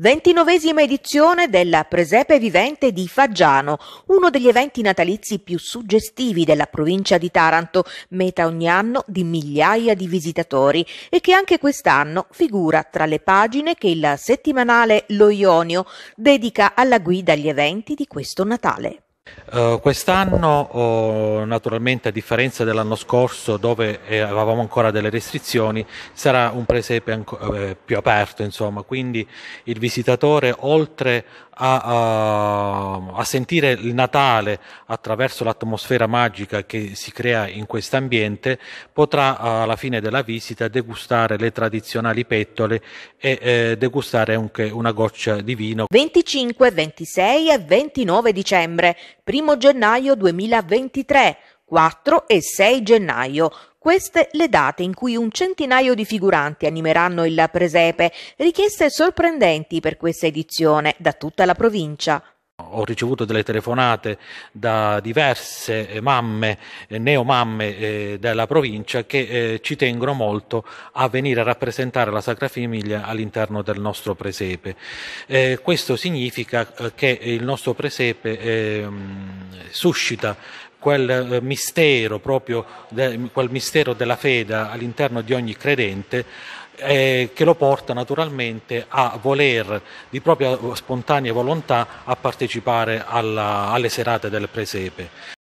29esima edizione della Presepe Vivente di Faggiano, uno degli eventi natalizi più suggestivi della provincia di Taranto, meta ogni anno di migliaia di visitatori e che anche quest'anno figura tra le pagine che il settimanale Lo Ionio dedica alla guida agli eventi di questo Natale. Eh, quest'anno oh, naturalmente a differenza dell'anno scorso dove eh, avevamo ancora delle restrizioni sarà un presepe anco, eh, più aperto insomma quindi il visitatore oltre a, uh, a sentire il Natale attraverso l'atmosfera magica che si crea in questo ambiente potrà alla fine della visita degustare le tradizionali pettole e eh, degustare anche una goccia di vino 25, 26 e 29 dicembre 1 gennaio 2023, 4 e 6 gennaio, queste le date in cui un centinaio di figuranti animeranno il presepe, richieste sorprendenti per questa edizione da tutta la provincia. Ho ricevuto delle telefonate da diverse mamme, neomamme eh, della provincia che eh, ci tengono molto a venire a rappresentare la Sacra Famiglia all'interno del nostro presepe. Eh, questo significa che il nostro presepe ehm, suscita quel eh, mistero, proprio quel mistero della fede all'interno di ogni credente, eh, che lo porta naturalmente a voler di propria spontanea volontà a partecipare alla, alle serate del presepe.